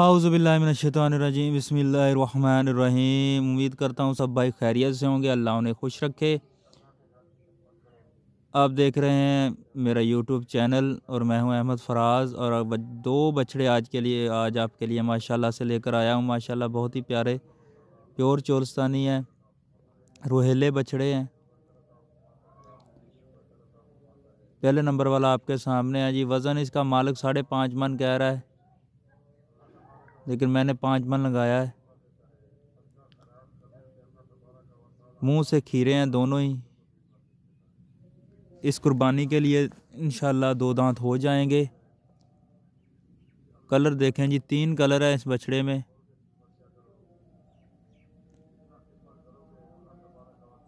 आउज़बिल्लाशतरजीम बसमीम उम्मीद करता हूँ सब भाई खैरियत से होंगे अल्लाह उन्हें खुश रखे आप देख रहे हैं मेरा यूट्यूब चैनल और मैं हूँ अहमद फराज और दो बछड़े आज के लिए आज आपके लिए माशाल्लाह से लेकर आया हूँ माशाल्लाह बहुत ही प्यारे प्योर चोलस्तानी हैं रोहेले बछड़े हैं पहले नंबर वाला आपके सामने है जी वज़न इसका मालिक साढ़े पाँच मन कह रहा है लेकिन मैंने पाँच मन लगाया है मुंह से खीरे हैं दोनों ही इस कुर्बानी के लिए इन दो दांत हो जाएंगे कलर देखें जी तीन कलर है इस बछड़े में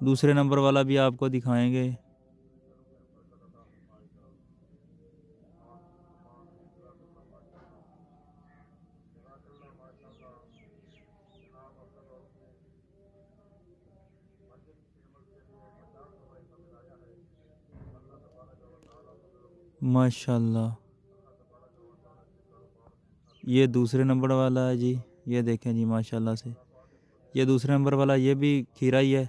दूसरे नंबर वाला भी आपको दिखाएंगे माशाल्लाह ये दूसरे नंबर वाला है जी ये देखें जी माशाल्लाह से ये दूसरे नंबर वाला ये भी खीरा ही है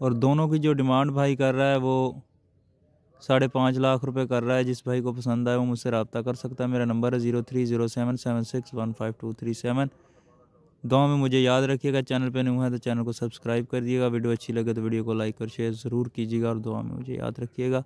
और दोनों की जो डिमांड भाई कर रहा है वो साढ़े पाँच लाख रुपए कर रहा है जिस भाई को पसंद आए वो मुझसे रबता कर सकता है मेरा नंबर है zero three zero seven seven six one five two three seven गाँव में मुझे याद रखिएगा चैनल पर नहीं है तो चैनल को सब्सक्राइब कर दिएगा वीडियो अच्छी लगे तो वीडियो को लाइक और शेयर ज़रूर कीजिएगा और दुआ में मुझे याद रखिएगा